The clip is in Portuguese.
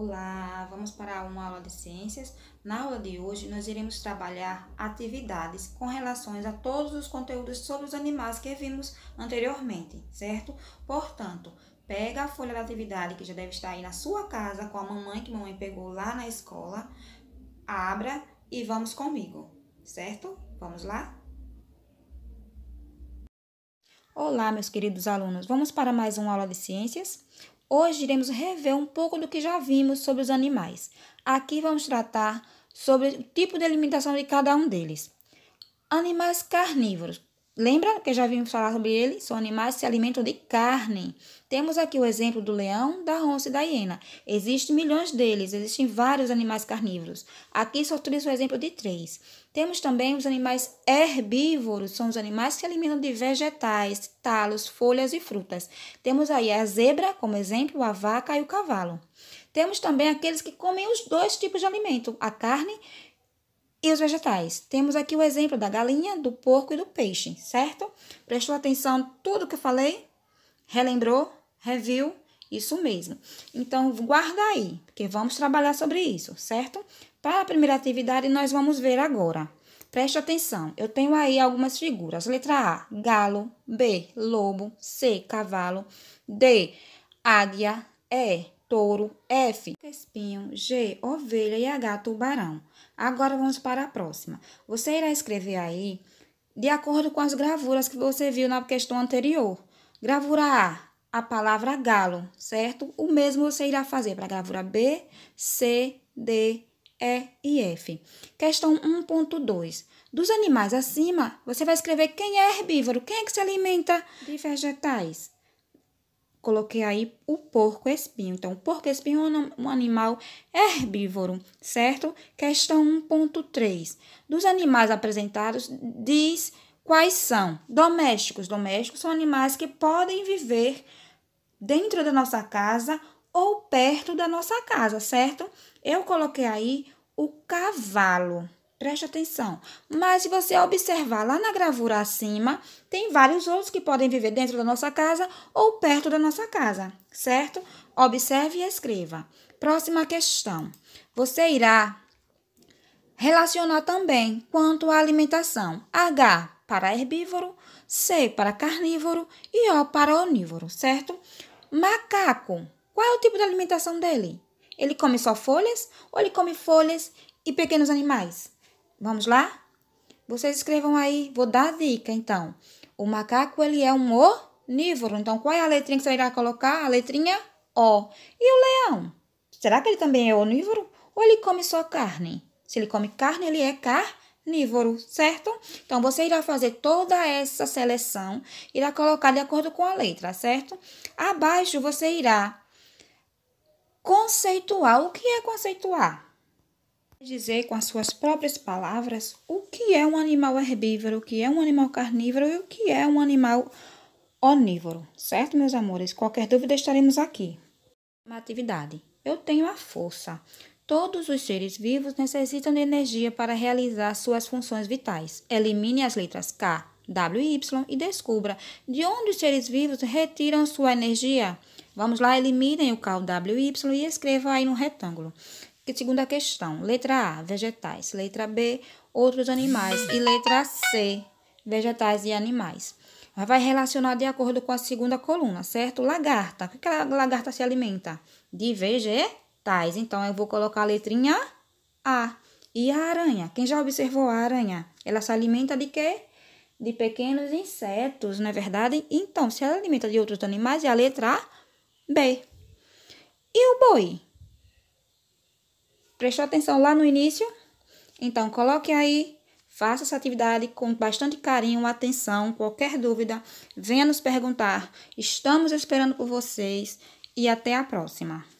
Olá, vamos para uma aula de ciências. Na aula de hoje, nós iremos trabalhar atividades com relações a todos os conteúdos sobre os animais que vimos anteriormente, certo? Portanto, pega a folha da atividade que já deve estar aí na sua casa com a mamãe, que a mamãe pegou lá na escola, abra e vamos comigo, certo? Vamos lá? Olá, meus queridos alunos. Vamos para mais uma aula de ciências. Hoje iremos rever um pouco do que já vimos sobre os animais. Aqui vamos tratar sobre o tipo de alimentação de cada um deles. Animais carnívoros, Lembra que já vimos falar sobre ele? São animais que se alimentam de carne. Temos aqui o exemplo do leão, da onça e da hiena. Existem milhões deles, existem vários animais carnívoros. Aqui só trouxe o exemplo de três. Temos também os animais herbívoros, são os animais que se alimentam de vegetais, talos, folhas e frutas. Temos aí a zebra, como exemplo, a vaca e o cavalo. Temos também aqueles que comem os dois tipos de alimento, a carne e e os vegetais? Temos aqui o exemplo da galinha, do porco e do peixe, certo? Prestou atenção tudo que eu falei? Relembrou? Reviu? Isso mesmo. Então, guarda aí, porque vamos trabalhar sobre isso, certo? Para a primeira atividade, nós vamos ver agora. Preste atenção, eu tenho aí algumas figuras. Letra A, galo. B, lobo. C, cavalo. D, águia. E, touro, F, espinho, G, ovelha e H, tubarão. Agora vamos para a próxima. Você irá escrever aí de acordo com as gravuras que você viu na questão anterior. Gravura A, a palavra galo, certo? O mesmo você irá fazer para a gravura B, C, D, E e F. Questão 1.2. Dos animais acima, você vai escrever quem é herbívoro, quem é que se alimenta de vegetais coloquei aí o porco espinho. Então, o porco espinho é um animal herbívoro, certo? Questão 1.3. Dos animais apresentados, diz quais são. Domésticos. Domésticos são animais que podem viver dentro da nossa casa ou perto da nossa casa, certo? Eu coloquei aí o cavalo. Preste atenção. Mas se você observar lá na gravura acima, tem vários outros que podem viver dentro da nossa casa ou perto da nossa casa, certo? Observe e escreva. Próxima questão. Você irá relacionar também quanto à alimentação. H para herbívoro, C para carnívoro e O para onívoro, certo? Macaco. Qual é o tipo de alimentação dele? Ele come só folhas ou ele come folhas e pequenos animais? Vamos lá? Vocês escrevam aí, vou dar dica então. O macaco ele é um onívoro, então qual é a letrinha que você irá colocar? A letrinha O. E o leão? Será que ele também é onívoro? Ou ele come só carne? Se ele come carne, ele é carnívoro, certo? Então você irá fazer toda essa seleção, irá colocar de acordo com a letra, certo? Abaixo você irá conceituar. O que é conceituar? dizer com as suas próprias palavras o que é um animal herbívoro, o que é um animal carnívoro e o que é um animal onívoro, certo, meus amores? Qualquer dúvida estaremos aqui. Uma atividade. Eu tenho a força. Todos os seres vivos necessitam de energia para realizar suas funções vitais. Elimine as letras K, W e Y e descubra de onde os seres vivos retiram sua energia. Vamos lá, eliminem o K, W e Y e escrevam aí no retângulo. Segunda questão, letra A, vegetais, letra B, outros animais e letra C, vegetais e animais. Vai relacionar de acordo com a segunda coluna, certo? Lagarta. O que a lagarta se alimenta? De vegetais. Então, eu vou colocar a letrinha A. E a aranha? Quem já observou a aranha? Ela se alimenta de quê? De pequenos insetos, não é verdade? Então, se ela alimenta de outros animais, é a letra B. E o boi? Prestou atenção lá no início? Então, coloque aí, faça essa atividade com bastante carinho, atenção. Qualquer dúvida, venha nos perguntar. Estamos esperando por vocês e até a próxima.